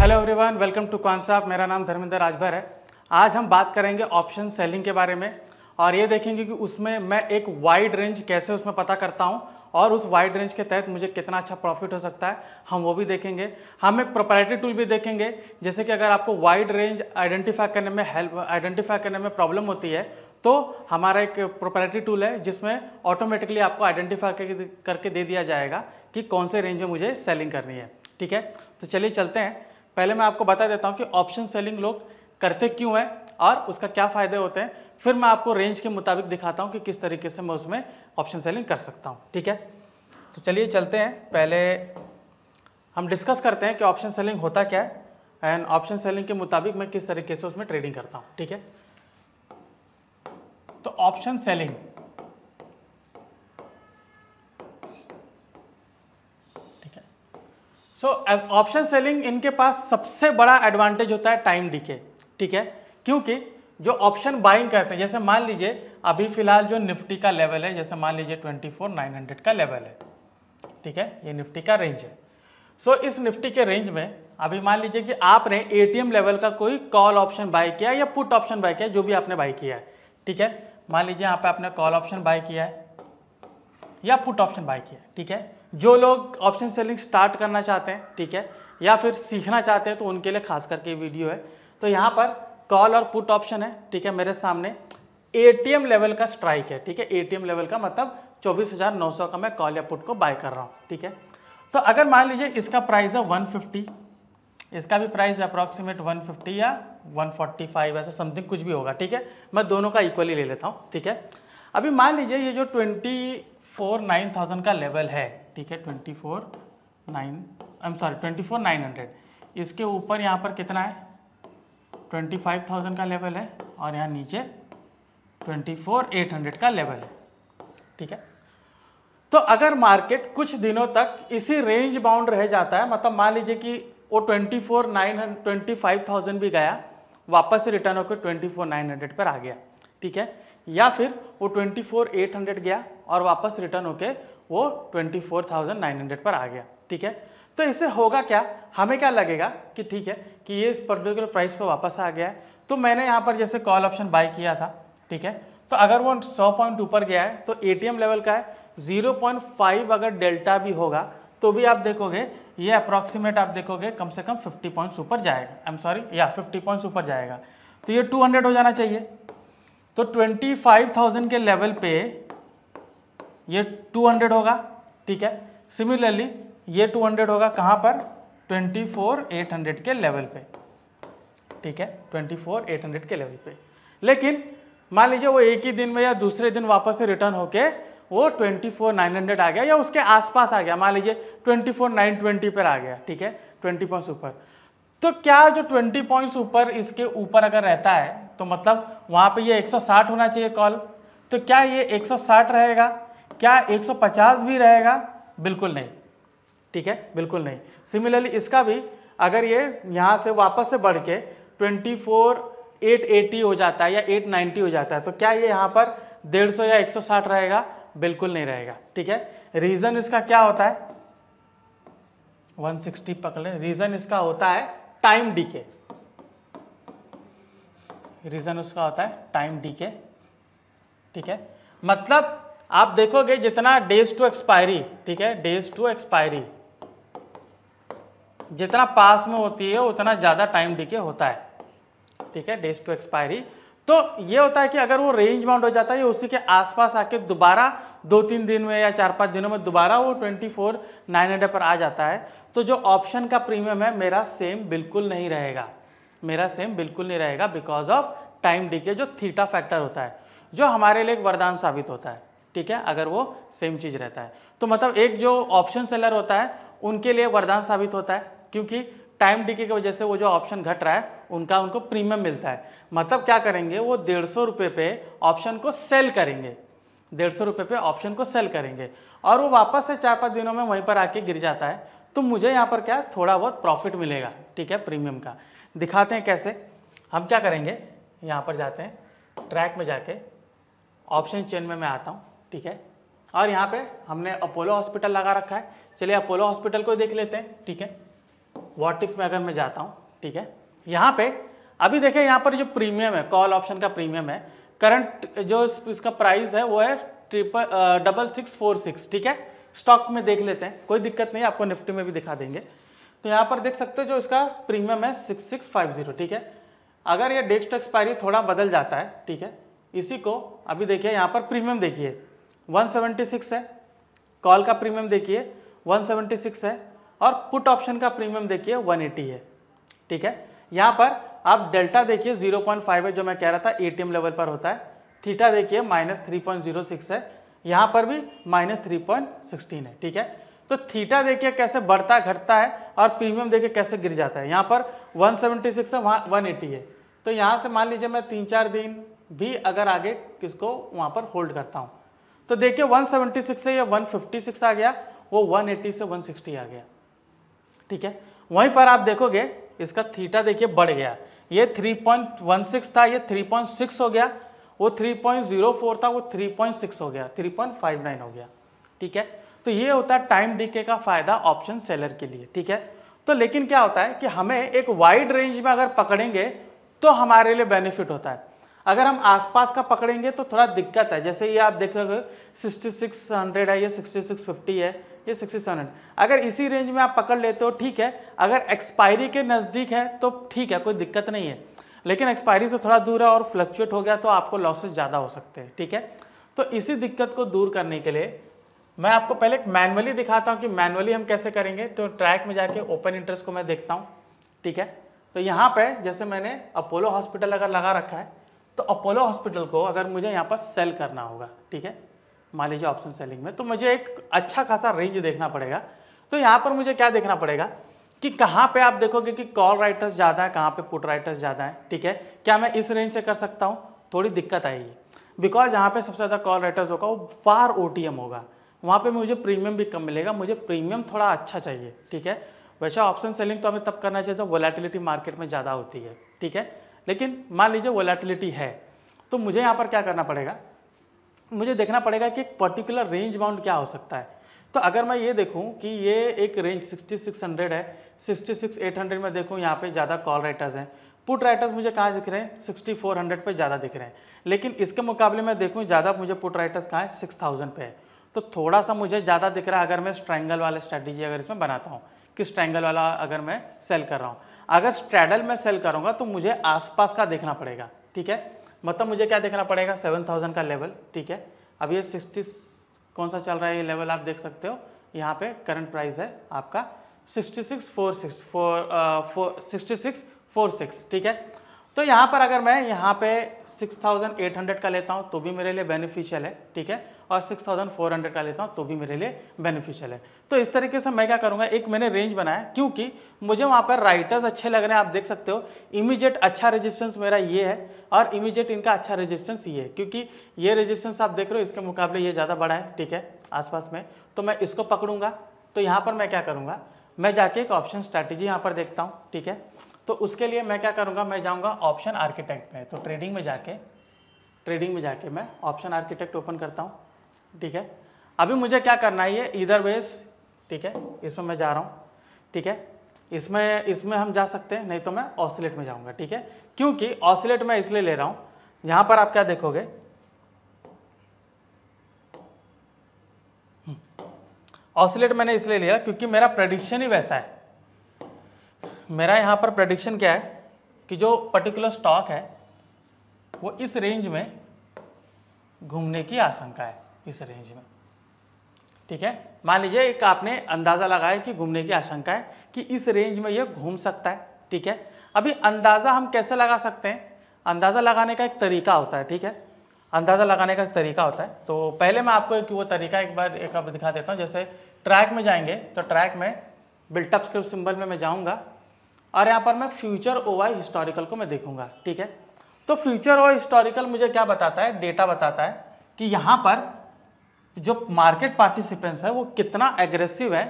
Hello everyone welcome to कॉन्साफ मेरा नाम धर्मेंद्र राजभर है आज हम बात करेंगे ऑप्शन सेलिंग के बारे में और ये देखेंगे कि उसमें मैं एक वाइड रेंज कैसे उसमें पता करता हूँ और उस वाइड रेंज के तहत मुझे कितना अच्छा प्रॉफिट हो सकता है हम वो भी देखेंगे हम एक प्रोपराइटरी टूल भी देखेंगे जैसे कि अगर आपको वाइड रेंज आइडेंटिफाई करने में हेल्प आइडेंटिफाई करने में प्रॉब्लम होती है तो हमारा एक प्रोपराइटरी टूल है जिसमें ऑटोमेटिकली आपको आइडेंटिफाई करके दे दिया जाएगा कि कौन से रेंज में मुझे सेलिंग करनी है ठीक है तो चलिए चलते हैं पहले मैं आपको बता देता हूँ कि ऑप्शन सेलिंग लोग करते क्यों हैं और उसका क्या फ़ायदे होते हैं फिर मैं आपको रेंज के मुताबिक दिखाता हूँ कि किस तरीके से मैं उसमें ऑप्शन सेलिंग कर सकता हूँ ठीक है तो चलिए चलते हैं पहले हम डिस्कस करते हैं कि ऑप्शन सेलिंग होता क्या है एंड ऑप्शन सेलिंग के मुताबिक मैं किस तरीके से उसमें ट्रेडिंग करता हूँ ठीक है तो option selling so option selling इनके पास सबसे बड़ा एडवांटेज होता है टाइम डीके ठीक है क्योंकि जो ऑप्शन बाइंग करते हैं जैसे मान लीजिए अभी फिलहाल जो निफ्टी का लेवल है जैसे मान लीजिए ट्वेंटी फोर नाइन हंड्रेड का लेवल है ठीक है ये निफ्टी का रेंज है सो so, इस निफ्टी के रेंज में अभी मान लीजिए कि आपने ए लेवल का कोई कॉल ऑप्शन बाई किया या पुट ऑप्शन बाई किया जो भी आपने बाई किया है ठीक है मान लीजिए यहाँ पे आपने कॉल ऑप्शन बाई किया है या पुट ऑप्शन बाय किया ठीक है जो लोग ऑप्शन सेलिंग स्टार्ट करना चाहते हैं ठीक है या फिर सीखना चाहते हैं तो उनके लिए खास करके वीडियो है तो यहाँ पर कॉल और पुट ऑप्शन है ठीक है मेरे सामने ए लेवल का स्ट्राइक है ठीक है ए लेवल का मतलब चौबीस का मैं कॉल या पुट को बाय कर रहा हूँ ठीक है तो अगर मान लीजिए इसका प्राइस है वन इसका भी प्राइस अप्रॉक्सीमेट 150 या 145 ऐसा समथिंग कुछ भी होगा ठीक है मैं दोनों का इक्वली ले लेता हूँ ठीक है अभी मान लीजिए ये जो फोर नाइन थाउजेंड का लेवल है ठीक है twenty four nine I am sorry twenty four nine hundred इसके ऊपर यहाँ पर कितना है ट्वेंटी फाइव थाउजेंड का लेवल है और यहाँ नीचे ट्वेंटी फोर एट हंड्रेड का लेवल है ठीक है तो अगर मार्केट कुछ दिनों तक इसी रेंज बाउंड रह जाता है मतलब मान लीजिए कि वो twenty four nine hundred twenty five thousand भी गया वापस रिटर्न होकर ट्वेंटी फोर नाइन हंड्रेड पर आ गया ठीक है या फिर वो 24,800 गया और वापस रिटर्न होके वो 24,900 पर आ गया ठीक है तो इससे होगा क्या हमें क्या लगेगा कि ठीक है कि ये इस पर्टिकुलर प्राइस पर वापस आ गया है तो मैंने यहाँ पर जैसे कॉल ऑप्शन बाई किया था ठीक है तो अगर वो 100 पॉइंट ऊपर गया है तो ए लेवल का है 0.5 अगर डेल्टा भी होगा तो भी आप देखोगे ये अप्रॉक्सीमेट आप देखोगे कम से कम 50 पॉइंट्स ऊपर जाएगा आई एम सॉरी या 50 पॉइंट्स ऊपर जाएगा तो ये 200 हो जाना चाहिए तो 25,000 के लेवल पे ये 200 होगा ठीक है सिमिलरली ये 200 होगा कहाँ पर 24,800 के लेवल पे ठीक है 24,800 के लेवल पे लेकिन मान लीजिए वो एक ही दिन में या दूसरे दिन वापस से रिटर्न होके वो 24,900 आ गया या उसके आसपास आ गया मान लीजिए 24,920 पर आ गया ठीक है 20 पॉइंट्स ऊपर तो क्या जो 20 पॉइंट्स ऊपर इसके ऊपर अगर रहता है तो मतलब वहाँ पे ये 160 होना चाहिए कॉल तो क्या ये 160 रहेगा क्या 150 भी रहेगा बिल्कुल नहीं ठीक है बिल्कुल नहीं सिमिलरली इसका भी अगर ये यहाँ से वापस से बढ़ के ट्वेंटी हो जाता है या एट हो जाता है तो क्या ये यहाँ पर डेढ़ या एक रहेगा बिल्कुल नहीं रहेगा ठीक है रीज़न इसका क्या होता है 160 पकड़ें रीज़न इसका होता है टाइम डीके रीजन उसका होता है टाइम डीके ठीक है मतलब आप देखोगे जितना डेज टू एक्सपायरी ठीक है डेज टू एक्सपायरी जितना पास में होती है उतना ज़्यादा टाइम डीके होता है ठीक है डेज टू एक्सपायरी तो ये होता है कि अगर वो रेंज बाउंड हो जाता है उसी के आसपास आके दोबारा दो तीन दिन में या चार पाँच दिनों में दोबारा वो ट्वेंटी फोर नाइन हंड्रेड पर आ जाता है तो जो ऑप्शन का प्रीमियम है मेरा सेम बिल्कुल नहीं रहेगा मेरा सेम बिल्कुल नहीं रहेगा बिकॉज ऑफ टाइम डीके जो थीटा फैक्टर होता है जो हमारे लिए एक वरदान साबित होता है ठीक है अगर वो सेम चीज़ रहता है तो मतलब एक जो ऑप्शन सेलर होता है उनके लिए वरदान साबित होता है क्योंकि टाइम डीके की वजह से वो जो ऑप्शन घट रहा है उनका उनको प्रीमियम मिलता है मतलब क्या करेंगे वो डेढ़ सौ रुपये पे ऑप्शन को सेल करेंगे डेढ़ सौ रुपये पे ऑप्शन को सेल करेंगे और वो वापस से चार पाँच दिनों में वहीं पर आके गिर जाता है तो मुझे यहाँ पर क्या थोड़ा बहुत प्रॉफिट मिलेगा ठीक है प्रीमियम का दिखाते हैं कैसे हम क्या करेंगे यहाँ पर जाते हैं ट्रैक में जाके ऑप्शन चेन में मैं आता हूँ ठीक है और यहाँ पे हमने अपोलो हॉस्पिटल लगा रखा है चलिए अपोलो हॉस्पिटल को देख लेते हैं ठीक है वॉट इफ में अगर मैं जाता हूँ ठीक है यहाँ पे अभी देखें यहाँ पर जो प्रीमियम है कॉल ऑप्शन का प्रीमियम है करंट जो इस, इसका प्राइस है वो है triple double six four six ठीक है स्टॉक में देख लेते हैं कोई दिक्कत नहीं आपको निफ्टी में भी दिखा देंगे तो यहाँ पर देख सकते हो जो इसका प्रीमियम है सिक्स सिक्स फाइव जीरो ठीक है अगर ये डेस्ट एक्सपायरी थोड़ा बदल जाता है ठीक है इसी को अभी देखिए यहाँ पर प्रीमियम देखिए वन है कॉल का प्रीमियम देखिए वन है और पुट ऑप्शन का प्रीमियम देखिए वन है ठीक है यहाँ पर आप डेल्टा देखिए 0.5 है जो मैं कह रहा था एटीएम लेवल पर होता है थीटा देखिए माइनस थ्री है यहाँ पर भी माइनस थ्री है ठीक है तो थीटा देखिए कैसे बढ़ता घटता है और प्रीमियम देखिए कैसे गिर जाता है यहाँ पर 176 है वहाँ 180 है तो यहाँ से मान लीजिए मैं तीन चार दिन भी अगर आगे किसको वहाँ पर होल्ड करता हूँ तो देखिए 176 से या 156 आ गया वो 180 से 160 आ गया ठीक है वहीं पर आप देखोगे इसका थीटा देखिए बढ़ गया ये 3.16 था ये 3.6 हो गया वो 3.04 था वो 3.6 हो गया 3.59 हो गया ठीक है तो ये होता है टाइम डीके का फायदा ऑप्शन सेलर के लिए ठीक है तो लेकिन क्या होता है कि हमें एक वाइड रेंज में अगर पकड़ेंगे तो हमारे लिए बेनिफिट होता है अगर हम आसपास का पकड़ेंगे तो थोड़ा दिक्कत है जैसे ये आप देख रहे हो सिक्सटी है या सिक्सटी है ये सिक्सटी सेवन अगर इसी रेंज में आप पकड़ लेते हो ठीक है अगर एक्सपायरी के नज़दीक है तो ठीक है कोई दिक्कत नहीं है लेकिन एक्सपायरी से थोड़ा दूर है और फ्लक्चुएट हो गया तो आपको लॉसेज ज़्यादा हो सकते हैं ठीक है तो इसी दिक्कत को दूर करने के लिए मैं आपको पहले एक मैनुअली दिखाता हूँ कि मैनुअली हम कैसे करेंगे तो ट्रैक में जाके ओपन इंटरेस्ट को मैं देखता हूँ ठीक है तो यहाँ पे जैसे मैंने अपोलो हॉस्पिटल अगर लगा रखा है तो अपोलो हॉस्पिटल को अगर मुझे यहाँ पर सेल करना होगा ठीक है मान लीजिए ऑप्शन सेलिंग में तो मुझे एक अच्छा खासा रेंज देखना पड़ेगा तो यहाँ पर मुझे क्या देखना पड़ेगा कि कहाँ पे आप देखोगे कि कॉल राइटर्स ज़्यादा है कहाँ पे पुट राइटर्स ज़्यादा है ठीक है क्या मैं इस रेंज से कर सकता हूँ थोड़ी दिक्कत आएगी बिकॉज यहाँ पे सबसे ज़्यादा कॉल राइटर्स होगा वो फार ओ होगा वहाँ पे मुझे प्रीमियम भी कम मिलेगा मुझे प्रीमियम थोड़ा अच्छा चाहिए ठीक है वैसे ऑप्शन सेलिंग तो हमें तब करना चाहिए तो वोलेटिलिटी मार्केट में ज़्यादा होती है ठीक है लेकिन मान लीजिए वोलेटिलिटी है तो मुझे यहाँ पर क्या करना पड़ेगा मुझे देखना पड़ेगा कि एक पर्टिकुलर रेंज बाउंड क्या हो सकता है तो अगर मैं ये देखूं कि ये एक रेंज 6600 है 66800 में देखूं यहाँ पे ज़्यादा कॉल राइटर्स हैं पुट राइटर्स मुझे कहाँ दिख रहे हैं 6400 पे ज़्यादा दिख रहे हैं लेकिन इसके मुकाबले में देखूँ ज़्यादा मुझे पुट राइटर्स कहाँ हैं सिक्स पे है तो थोड़ा सा मुझे ज़्यादा दिख रहा है अगर मैं स्ट्रैंगल वाला स्ट्रैटेजी अगर इसमें बनाता हूँ कि स्ट्रैंगल वाला अगर मैं सेल कर रहा हूँ अगर स्ट्रैडल में सेल करूँगा तो मुझे आसपास का देखना पड़ेगा ठीक है मतलब मुझे क्या देखना पड़ेगा सेवन थाउजेंड का लेवल ठीक है अब ये सिक्सटी कौन सा चल रहा है ये लेवल आप देख सकते हो यहाँ पे करंट प्राइस है आपका sixty six four six four four sixty six four six ठीक है तो यहाँ पर अगर मैं यहाँ पे 6,800 का लेता हूँ तो भी मेरे लिए बेनिफिशियल है ठीक है और 6,400 का लेता हूँ तो भी मेरे लिए बेनिफिशियल है तो इस तरीके से मैं क्या करूँगा एक मैंने रेंज बनाया क्योंकि मुझे वहाँ पर राइटर्स अच्छे लग रहे हैं आप देख सकते हो इमीजिएट अच्छा रेजिस्टेंस मेरा ये है और इमीजिएट इनका अच्छा रेजिस्टेंस ये है क्योंकि ये रजिस्टेंस आप देख रहे हो इसके मुकाबले ये ज़्यादा बड़ा है ठीक है आसपास में तो मैं इसको पकड़ूंगा तो यहाँ पर मैं क्या करूँगा मैं जाके एक ऑप्शन स्ट्रैटेजी यहाँ पर देखता हूँ ठीक है तो उसके लिए मैं क्या करूँगा मैं जाऊँगा ऑप्शन आर्किटेक्ट में तो ट्रेडिंग में जाके ट्रेडिंग में जाके मैं ऑप्शन आर्किटेक्ट ओपन करता हूँ ठीक है अभी मुझे क्या करना है ये इधर वेज ठीक है इसमें मैं जा रहा हूँ ठीक है इसमें इसमें हम जा सकते हैं नहीं तो मैं ऑसिलेट में जाऊँगा ठीक है क्योंकि ऑसिलेट मैं इसलिए ले रहा हूँ यहाँ पर आप क्या देखोगे ऑसिलेट हम्म। मैंने इसलिए लिया क्योंकि मेरा प्रडिक्शन ही वैसा है मेरा यहाँ पर प्रडिक्शन क्या है कि जो पर्टिकुलर स्टॉक है वो इस रेंज में घूमने की आशंका है इस रेंज में ठीक है मान लीजिए एक आपने अंदाज़ा लगाया कि घूमने की आशंका है कि इस रेंज में ये घूम सकता है ठीक है अभी अंदाज़ा हम कैसे लगा सकते हैं अंदाज़ा लगाने का एक तरीका होता है ठीक है अंदाज़ा लगाने का एक तरीका होता है तो पहले मैं आपको एक वो तरीका एक बार एक आप दिखा देता हूँ जैसे ट्रैक में जाएंगे तो ट्रैक में बिल्टअप स्क्रिप्ट सिंबल में मैं जाऊँगा और यहाँ पर मैं फ्यूचर ओ वाई हिस्टोरिकल को मैं देखूंगा ठीक है तो फ्यूचर ओ हिस्टोरिकल मुझे क्या बताता है डेटा बताता है कि यहाँ पर जो मार्केट पार्टिसिपेंट्स है वो कितना एग्रेसिव है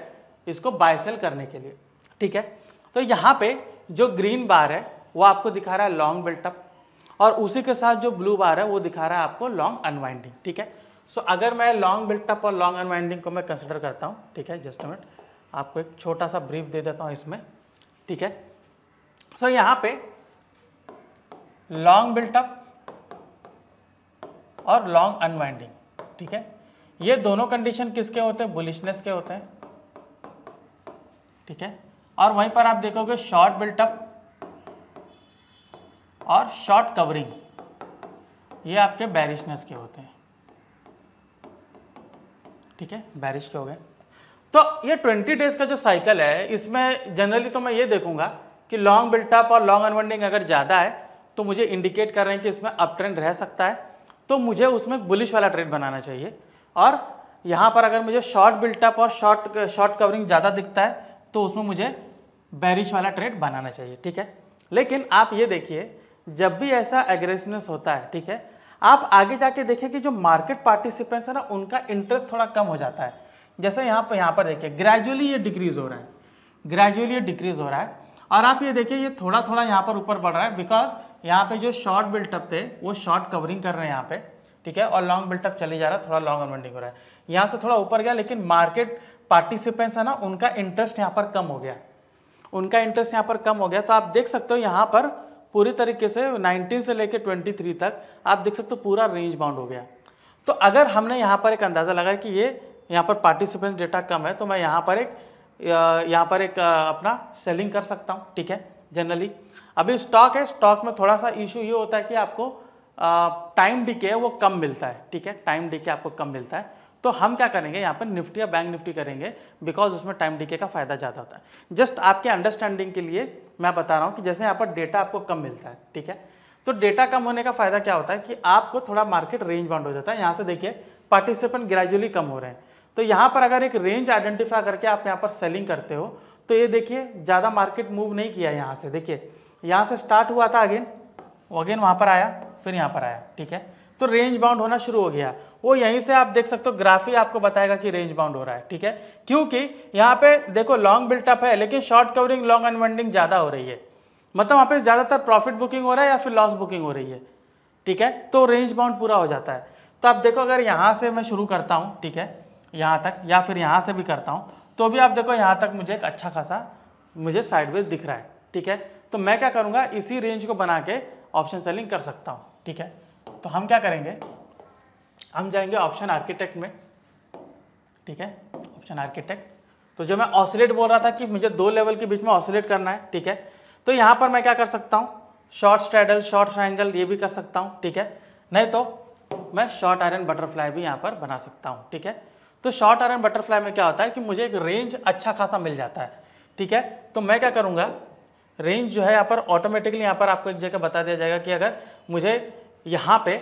इसको बाय सेल करने के लिए ठीक है तो यहाँ पे जो ग्रीन बार है वो आपको दिखा रहा है लॉन्ग बिल्टअप और उसी के साथ जो ब्लू बार है वो दिखा रहा है आपको लॉन्ग अनवाइंडिंग ठीक है सो so, अगर मैं लॉन्ग बिल्टअप और लॉन्ग अनवाइंडिंग को मैं कंसिडर करता हूँ ठीक है जस्ट मिनट आपको एक छोटा सा ब्रीफ दे देता हूँ इसमें ठीक है सो so, यहां पे लॉन्ग बिल्टअप और लॉन्ग अनवाइंडिंग ठीक है ये दोनों कंडीशन किसके होते हैं बुलिशनेस के होते हैं ठीक है और वहीं पर आप देखोगे शॉर्ट बिल्टअप और शॉर्ट कवरिंग ये आपके बैरिशनेस के होते हैं ठीक है बैरिश के हो गए तो ये 20 डेज का जो साइकिल है इसमें जनरली तो मैं ये देखूंगा कि लॉन्ग बिल्टअप और लॉन्ग अनवर्डिंग अगर ज़्यादा है तो मुझे इंडिकेट कर रहे हैं कि इसमें अप ट्रेंड रह सकता है तो मुझे उसमें बुलिश वाला ट्रेड बनाना चाहिए और यहाँ पर अगर मुझे शॉर्ट बिल्टअप और शॉर्ट शॉर्ट कवरिंग ज़्यादा दिखता है तो उसमें मुझे बैरिश वाला ट्रेड बनाना चाहिए ठीक है लेकिन आप ये देखिए जब भी ऐसा एग्रेसिवनेस होता है ठीक है आप आगे जाके देखें कि जो मार्केट पार्टिसिपेंट्स है ना उनका इंटरेस्ट थोड़ा कम हो जाता है जैसे यहाँ पर यहाँ पर देखिए ग्रेजुअली ये डिक्रीज हो रहा है ग्रेजुअली ये डिक्रीज हो रहा है और आप ये देखिए ये थोड़ा थोड़ा यहाँ पर ऊपर बढ़ रहा है बिकॉज यहाँ पे जो शॉर्ट बिल्टअप थे वो शॉर्ट कवरिंग कर रहे हैं यहाँ पे ठीक है और लॉन्ग बिल्टअप चले जा रहा है थोड़ा लॉन्ग अनवेंडिंग हो रहा है यहाँ से थोड़ा ऊपर गया लेकिन मार्केट पार्टिसिपेंट्स है ना उनका इंटरेस्ट यहाँ पर कम हो गया उनका इंटरेस्ट यहाँ पर कम हो गया तो आप देख सकते हो यहाँ पर पूरी तरीके से 19 से लेकर 23 तक आप देख सकते हो पूरा रेंज बाउंड हो गया तो अगर हमने यहाँ पर एक अंदाज़ा लगाया कि ये यहाँ पर पार्टिसिपेंट डेटा कम है तो मैं यहाँ पर एक यहाँ पर एक अपना सेलिंग कर सकता हूँ ठीक है जनरली अभी स्टॉक है स्टॉक में थोड़ा सा इशू ये होता है कि आपको टाइम डीके वो कम मिलता है ठीक है टाइम डीके आपको कम मिलता है तो हम क्या करेंगे यहाँ पर निफ्टी या बैंक निफ्टी करेंगे बिकॉज उसमें टाइम के का फायदा ज़्यादा होता है जस्ट आपके अंडरस्टैंडिंग के लिए मैं बता रहा हूँ कि जैसे यहाँ पर डेटा आपको कम मिलता है ठीक है तो डेटा कम होने का फायदा क्या होता है कि आपको थोड़ा मार्केट रेंज बाउंड हो जाता है यहाँ से देखिए पार्टिसिपेंट ग्रेजुअली कम हो रहे हैं तो यहाँ पर अगर एक रेंज आइडेंटिफाई करके आप यहाँ पर सेलिंग करते हो तो ये देखिए ज़्यादा मार्केट मूव नहीं किया यहाँ से देखिए यहाँ से स्टार्ट हुआ था अगेन अगेन वहाँ पर आया फिर यहाँ पर आया ठीक है तो रेंज बाउंड होना शुरू हो गया वो यहीं से आप देख सकते हो ग्राफी आपको बताएगा कि रेंज बाउंड हो रहा है ठीक है क्योंकि यहाँ पे देखो लॉन्ग बिल्टअप है लेकिन शॉर्ट कवरिंग लॉन्ग अनवेंडिंग ज़्यादा हो रही है मतलब वहाँ पे ज़्यादातर प्रॉफिट बुकिंग हो रहा है या फिर लॉस बुकिंग हो रही है ठीक है तो रेंज बाउंड पूरा हो जाता है तो आप देखो अगर यहाँ से मैं शुरू करता हूँ ठीक है यहाँ तक या फिर यहाँ से भी करता हूँ तो भी आप देखो यहाँ तक मुझे एक अच्छा खासा मुझे साइडवेज दिख रहा है ठीक है तो मैं क्या करूँगा इसी रेंज को बना के ऑप्शन सेलिंग कर सकता हूँ ठीक है तो हम क्या करेंगे हम जाएंगे ऑप्शन आर्किटेक्ट में ठीक है ऑप्शन आर्किटेक्ट तो जो मैं ऑसिलेट बोल रहा था कि मुझे दो लेवल के बीच में ऑसिलेट करना है ठीक है तो यहाँ पर मैं क्या कर सकता हूँ शॉर्ट स्ट्रैडल शॉर्ट ट्राइंगल ये भी कर सकता हूँ ठीक है नहीं तो मैं शॉर्ट आयरन बटरफ्लाई भी यहाँ पर बना सकता हूँ ठीक है तो शॉर्ट आयरन बटरफ्लाई में क्या होता है कि मुझे एक रेंज अच्छा खासा मिल जाता है ठीक है तो मैं क्या करूँगा रेंज जो है यहाँ पर ऑटोमेटिकली यहाँ पर आपको एक जगह बता दिया जाएगा कि अगर मुझे यहाँ पे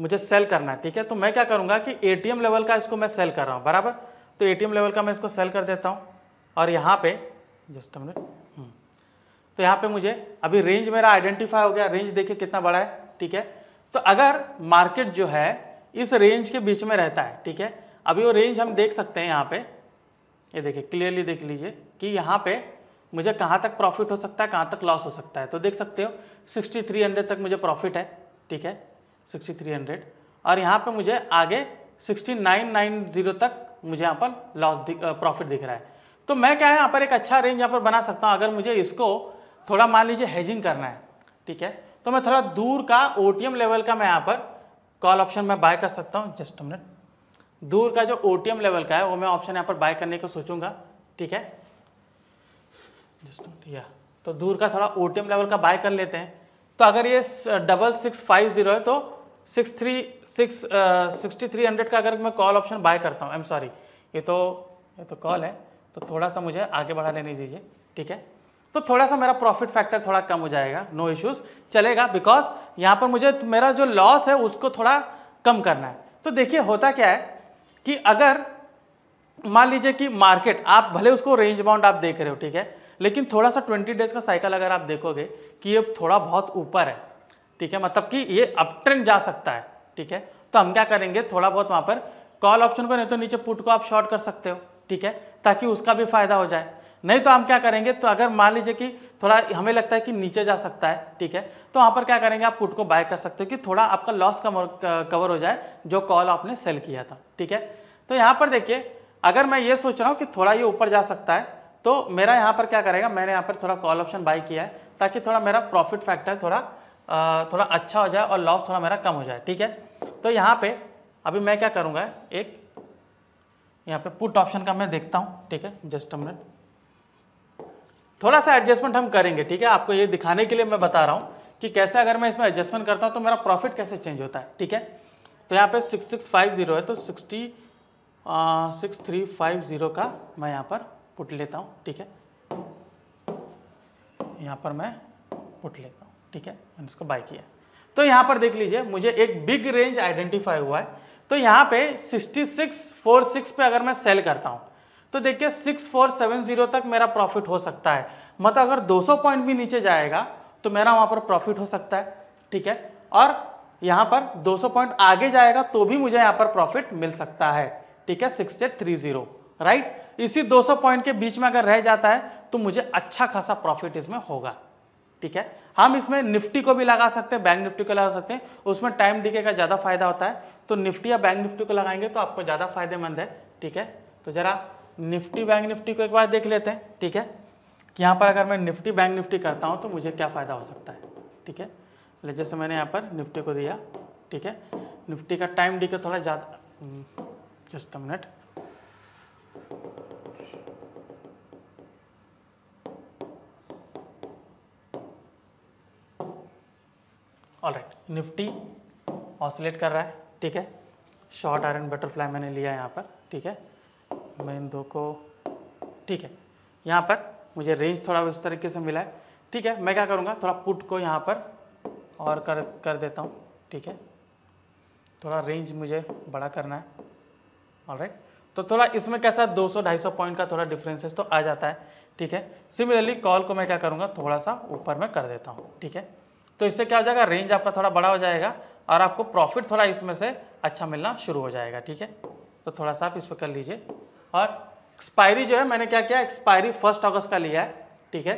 मुझे सेल करना है ठीक है तो मैं क्या करूँगा कि एटीएम लेवल का इसको मैं सेल कर रहा हूँ बराबर तो एटीएम लेवल का मैं इसको सेल कर देता हूँ और यहाँ पे जस्ट हम्म, मिनट तो यहाँ पे मुझे अभी रेंज मेरा आइडेंटिफाई हो गया रेंज देखिए कितना बड़ा है ठीक है तो अगर मार्केट जो है इस रेंज के बीच में रहता है ठीक है अभी वो रेंज हम देख सकते हैं यहाँ पे ये देखिए क्लियरली देख लीजिए कि यहाँ पे मुझे कहाँ तक प्रॉफिट हो सकता है कहाँ तक लॉस हो सकता है तो देख सकते हो 6300 तक मुझे प्रॉफिट है ठीक है 6300 और यहाँ पे मुझे आगे 6990 तक मुझे यहाँ पर लॉस प्रॉफिट दिख रहा है तो मैं क्या है यहाँ पर एक अच्छा रेंज यहाँ पर बना सकता हूँ अगर मुझे इसको थोड़ा मान लीजिए हेजिंग करना है ठीक है तो मैं थोड़ा दूर का ओ लेवल का मैं यहाँ पर कॉल ऑप्शन में बाय कर सकता हूँ जस्ट मिनट दूर का जो ओ लेवल का है वो मैं ऑप्शन यहाँ पर बाय करने को सोचूंगा ठीक है या तो दूर का थोड़ा ओ लेवल का बाय कर लेते हैं तो अगर ये डबल सिक्स फाइव जीरो है तो six three six sixty three hundred का अगर मैं कॉल ऑप्शन बाय करता हूँ आई एम सॉरी ये तो ये तो कॉल है तो थोड़ा सा मुझे आगे बढ़ा लेने दीजिए ठीक है तो थोड़ा सा मेरा प्रॉफिट फैक्टर थोड़ा कम हो जाएगा नो no इश्यूज चलेगा बिकॉज यहाँ पर मुझे मेरा जो लॉस है उसको थोड़ा कम करना है तो देखिए होता क्या है कि अगर मान लीजिए कि मार्केट आप भले उसको रेंज बाउंड आप देख रहे हो ठीक है लेकिन थोड़ा सा ट्वेंटी डेज का साइकिल अगर आप देखोगे कि ये थोड़ा बहुत ऊपर है ठीक है मतलब कि ये अप ट्रेंड जा सकता है ठीक है तो हम क्या करेंगे थोड़ा बहुत वहाँ पर कॉल ऑप्शन को नहीं तो नीचे पुट को आप शॉर्ट कर सकते हो ठीक है ताकि उसका भी फायदा हो जाए नहीं तो हम क्या करेंगे तो अगर मान लीजिए कि थोड़ा हमें लगता है कि नीचे जा सकता है ठीक है तो वहाँ पर क्या करेंगे आप पुट को बाय कर सकते हो कि थोड़ा आपका लॉस कवर हो जाए जो कॉल आपने सेल किया था ठीक है तो यहाँ पर देखिए अगर मैं ये सोच रहा हूँ कि थोड़ा ये ऊपर जा सकता है तो मेरा यहाँ पर क्या करेगा मैंने यहाँ पर थोड़ा कॉल ऑप्शन बाई किया है ताकि थोड़ा मेरा प्रॉफिट फैक्टर थोड़ा थोड़ा अच्छा हो जाए और लॉस थोड़ा मेरा कम हो जाए ठीक है तो यहाँ पर अभी मैं क्या करूँगा एक यहाँ पे पुट ऑप्शन का मैं देखता हूँ ठीक है जस्ट अ मिनट थोड़ा सा एडजस्टमेंट हम करेंगे ठीक है आपको ये दिखाने के लिए मैं बता रहा हूँ कि कैसे अगर मैं इसमें एडजस्टमेंट करता हूँ तो मेरा प्रॉफिट कैसे चेंज होता है ठीक है तो यहाँ पे सिक्स सिक्स फाइव ज़ीरो है तो sixty six three five zero का मैं यहाँ पर पुट लेता हूँ ठीक है यहाँ पर मैं पुट लेता हूँ ठीक है मैंने इसको बाई किया तो यहाँ पर देख लीजिए मुझे एक बिग रेंज आइडेंटिफाई हुआ है तो यहाँ पे सिक्स पे अगर मैं सेल करता हूँ तो देखिए सिक्स फोर सेवन जीरो तक मेरा प्रॉफिट हो सकता है मतलब अगर 200 पॉइंट भी नीचे जाएगा तो मेरा वहाँ पर प्रॉफिट हो सकता है ठीक है और यहाँ पर 200 पॉइंट आगे जाएगा तो भी मुझे यहाँ पर प्रॉफिट मिल सकता है ठीक है सिक्स से थ्री जीरो राइट इसी 200 पॉइंट के बीच में अगर रह जाता है तो मुझे अच्छा खासा प्रॉफिट इसमें होगा ठीक है हम इसमें निफ्टी को भी लगा सकते हैं बैंक निफ्टी को लगा सकते हैं उसमें टाइम डीके का ज़्यादा फायदा होता है तो निफ्टी या बैंक निफ्टी को लगाएंगे तो आपको ज़्यादा फायदेमंद है ठीक है तो ज़रा निफ्टी बैंक निफ्टी को एक बार देख लेते हैं ठीक है कि यहाँ पर अगर मैं निफ्टी बैंक निफ्टी करता हूँ तो मुझे क्या फ़ायदा हो सकता है ठीक है ले जैसे मैंने यहाँ पर निफ्टी को दिया ठीक है निफ्टी का टाइम डी थोड़ा ज़्यादा just minute all right Nifty oscillate कर रहा है ठीक है शॉर्ट आयरन बटरफ्लाई मैंने लिया यहाँ पर ठीक है मैं इन दो को ठीक है यहाँ पर मुझे रेंज थोड़ा उस तरीके से मिला है ठीक है मैं क्या करूँगा थोड़ा पुट को यहाँ पर और कर कर देता हूँ ठीक है थोड़ा रेंज मुझे बड़ा करना है ऑल तो थोड़ा इसमें कैसा 200-250 पॉइंट का थोड़ा डिफरेंसेस तो आ जाता है ठीक है सिमिलरली कॉल को मैं क्या करूँगा थोड़ा सा ऊपर में कर देता हूँ ठीक है तो इससे क्या हो जाएगा रेंज आपका थोड़ा बड़ा हो जाएगा और आपको प्रॉफिट थोड़ा इसमें से अच्छा मिलना शुरू हो जाएगा ठीक है तो थोड़ा सा आप इस पर कर लीजिए और एक्सपायरी जो है मैंने क्या किया एक्सपायरी फर्स्ट अगस्त का लिया है ठीक है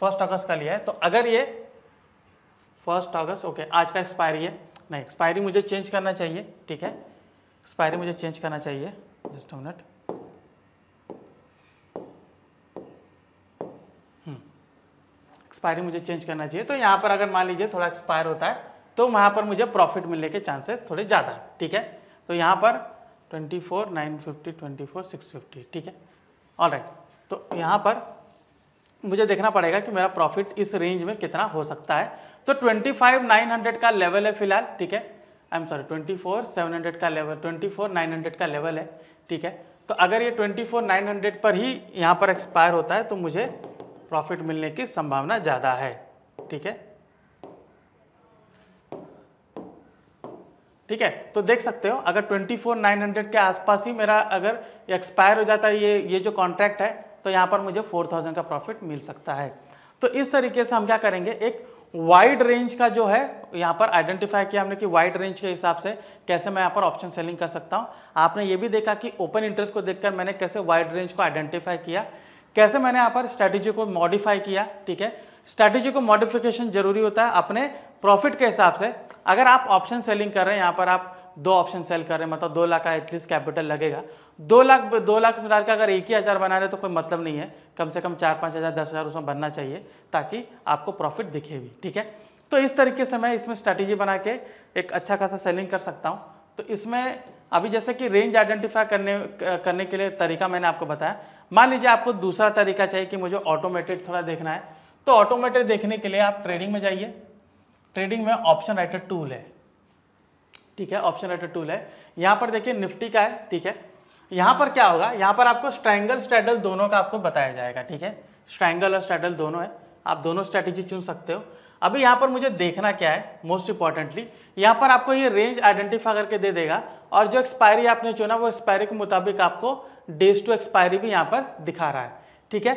फर्स्ट अगस्त का लिया है तो अगर ये फर्स्ट अगस्त ओके आज का एक्सपायरी है नहीं एक्सपायरी मुझे चेंज करना चाहिए ठीक है एक्सपायरी मुझे चेंज करना चाहिए जस्ट मिनट एक्सपायरी मुझे चेंज करना चाहिए तो यहाँ पर अगर मान लीजिए थोड़ा एक्सपायर होता है तो वहाँ पर मुझे प्रॉफिट मिलने के चांसेस थोड़े ज़्यादा है ठीक है तो यहाँ पर twenty four nine fifty twenty four six fifty ठीक है ऑल राइट तो यहाँ पर मुझे देखना पड़ेगा कि मेरा प्रॉफिट इस रेंज में कितना हो सकता है तो ट्वेंटी फाइव नाइन हंड्रेड का लेवल है फिलहाल ठीक है I am sorry twenty four seven hundred का level twenty four nine hundred का लेवल है ठीक है तो अगर ये ट्वेंटी फोर नाइन हंड्रेड पर ही यहाँ पर एक्सपायर होता है तो मुझे प्रॉफिट मिलने की संभावना ज़्यादा है ठीक है ठीक है तो देख सकते हो अगर 24,900 के आसपास ही मेरा अगर एक्सपायर हो जाता है ये ये जो कॉन्ट्रैक्ट है तो यहाँ पर मुझे 4,000 का प्रॉफिट मिल सकता है तो इस तरीके से हम क्या करेंगे एक वाइड रेंज का जो है यहाँ पर आइडेंटिफाई किया हमने कि वाइड रेंज के हिसाब से कैसे मैं यहाँ पर ऑप्शन सेलिंग कर सकता हूँ आपने ये भी देखा कि ओपन इंटरेस्ट को देखकर मैंने कैसे वाइड रेंज को आइडेंटिफाई किया कैसे मैंने यहाँ पर स्ट्रैटेजी को मॉडिफाई किया ठीक है स्ट्रैटेजी को मॉडिफिकेशन जरूरी होता है अपने प्रॉफिट के हिसाब से अगर आप ऑप्शन सेलिंग कर रहे हैं यहाँ पर आप दो ऑप्शन सेल कर रहे हैं मतलब दो लाख का एटलीस्ट कैपिटल लगेगा दो लाख दो लाख डाल का अगर एक ही हज़ार बना रहे तो कोई मतलब नहीं है कम से कम चार पाँच हज़ार दस हज़ार उसमें बनना चाहिए ताकि आपको प्रॉफिट दिखे भी ठीक है तो इस तरीके से मैं इसमें स्ट्रैटेजी बना के एक अच्छा खासा सेलिंग कर सकता हूँ तो इसमें अभी जैसे कि रेंज आइडेंटिफाई करने करने के लिए तरीका मैंने आपको बताया मान लीजिए आपको दूसरा तरीका चाहिए कि मुझे ऑटोमेटेड थोड़ा देखना है तो ऑटोमेटेड देखने के लिए आप ट्रेडिंग में जाइए ट्रेडिंग में ऑप्शन राइटर टूल है ठीक है ऑप्शन राइटर टूल है यहाँ पर देखिए निफ्टी का है ठीक है यहाँ पर क्या होगा यहाँ पर आपको स्ट्रैंगल स्ट्रेडल दोनों का आपको बताया जाएगा ठीक है स्ट्रैंगल और स्ट्रेडल दोनों है आप दोनों स्ट्रैटेजी चुन सकते हो अभी यहां पर मुझे देखना क्या है मोस्ट इंपॉर्टेंटली यहाँ पर आपको ये रेंज आइडेंटिफाई करके दे देगा और जो एक्सपायरी आपने चुना वो एक्सपायरी के मुताबिक आपको डेज टू एक्सपायरी भी यहाँ पर दिखा रहा है ठीक है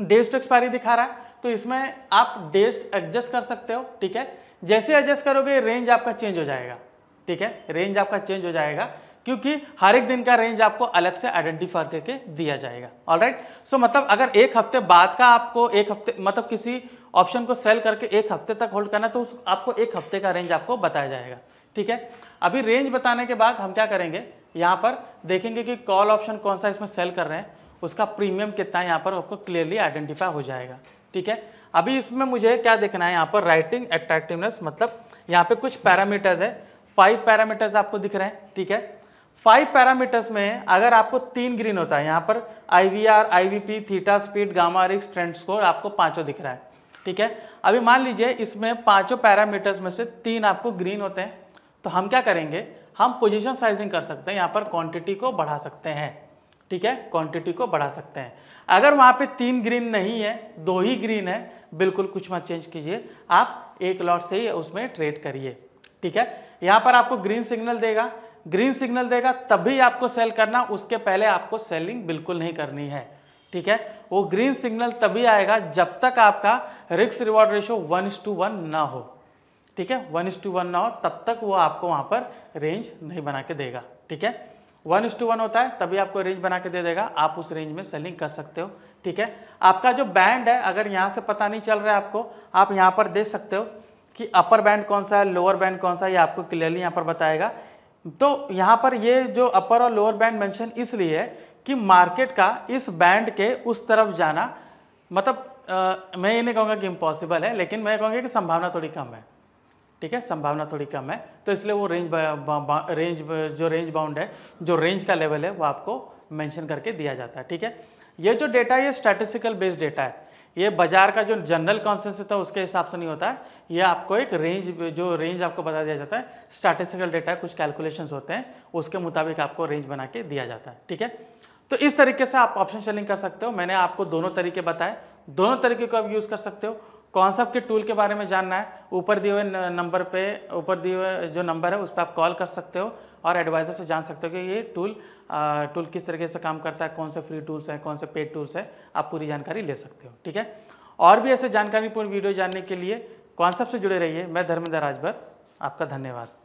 डेज टू एक्सपायरी दिखा रहा है तो इसमें आप डेज एडजस्ट कर सकते हो ठीक है जैसे एडजस्ट करोगे रेंज आपका चेंज हो जाएगा ठीक है रेंज आपका चेंज हो जाएगा क्योंकि हर एक दिन का रेंज आपको अलग से आइडेंटिफाई करके दिया जाएगा ऑलराइट सो so, मतलब अगर एक हफ्ते बाद का आपको एक हफ्ते मतलब किसी ऑप्शन को सेल करके एक हफ्ते तक होल्ड करना तो उस आपको एक हफ्ते का रेंज आपको बताया जाएगा ठीक है अभी रेंज बताने के बाद हम क्या करेंगे यहाँ पर देखेंगे कि कॉल ऑप्शन कौन सा इसमें सेल कर रहे हैं उसका प्रीमियम कितना है यहाँ पर आपको क्लियरली आइडेंटिफाई हो जाएगा ठीक है अभी इसमें मुझे क्या देखना है यहाँ पर राइटिंग एट्रैक्टिवनेस मतलब यहाँ पे कुछ पैरामीटर्स है फाइव पैरामीटर्स आपको दिख रहे हैं ठीक है फाइव पैरामीटर्स में अगर आपको तीन ग्रीन होता है यहाँ पर I V R I V P theta speed gamma रिक्स ट्रेंड स्कोर आपको पांचों दिख रहा है ठीक है अभी मान लीजिए इसमें पांचों पैरामीटर्स में से तीन आपको ग्रीन होते हैं तो हम क्या करेंगे हम पोजिशन साइजिंग कर सकते हैं यहाँ पर क्वान्टिटी को बढ़ा सकते हैं ठीक है क्वांटिटी को बढ़ा सकते हैं अगर वहाँ पे तीन ग्रीन नहीं है दो ही ग्रीन है बिल्कुल कुछ मत चेंज कीजिए आप एक लॉट से ही उसमें ट्रेड करिए ठीक है यहाँ पर आपको ग्रीन सिग्नल देगा ग्रीन सिग्नल देगा तभी आपको सेल करना उसके पहले आपको सेलिंग बिल्कुल नहीं करनी है ठीक है वो ग्रीन सिग्नल तभी आएगा जब तक आपका रिक्स reward ratio one is to one ना हो ठीक है वन इस टू वन ना हो तब तक वो आपको वहाँ पर रेंज नहीं बना के देगा ठीक है वन इस टू वन होता है तभी आपको रेंज बना के दे देगा आप उस रेंज में सेलिंग कर सकते हो ठीक है आपका जो बैंड है अगर यहाँ से पता नहीं चल रहा है आपको आप यहाँ पर देख सकते हो कि अपर बैंड कौन सा है लोअर बैंड कौन सा है ये आपको क्लियरली यहाँ पर बताएगा तो यहाँ पर ये जो अपर और लोअर बैंड मैंशन इसलिए है कि मार्केट का इस बैंड के उस तरफ जाना मतलब आ, मैं ये नहीं कहूँगा कि इम्पॉसिबल है लेकिन मैं कहूँगा कि संभावना थोड़ी कम है ठीक है संभावना थोड़ी कम है तो इसलिए वो रेंज रेंज जो रेंज बाउंड है जो रेंज का लेवल है वो आपको मेंशन करके दिया जाता है ठीक है ये जो डेटा है ये स्टैटिस्टिकल बेस्ड डेटा है ये बाजार का जो जनरल कॉन्सेंस था उसके हिसाब से नहीं होता है ये आपको एक रेंज जो रेंज आपको बता दिया जाता है स्टैटिस्टिकल डेटा कुछ कैलकुलेशन होते हैं उसके मुताबिक आपको रेंज बना के दिया जाता है ठीक है तो इस तरीके से आप ऑप्शन सेलिंग कर सकते हो मैंने आपको दोनों तरीके बताए दोनों तरीके को आप यूज़ कर सकते हो कॉन्सेप्ट के टूल के बारे में जानना है ऊपर दिए हुए नंबर पे ऊपर दिए हुए जो नंबर है उस पर आप कॉल कर सकते हो और एडवाइज़र से जान सकते हो कि ये टूल टूल किस तरीके से काम करता है कौन से फ्री टूल्स हैं कौन से पेड टूल्स हैं आप पूरी जानकारी ले सकते हो ठीक है और भी ऐसे जानकारीपूर्ण वीडियो जानने के लिए कॉन्सेप्ट से जुड़े रहिए मैं धर्मेंद्र राजभर आपका धन्यवाद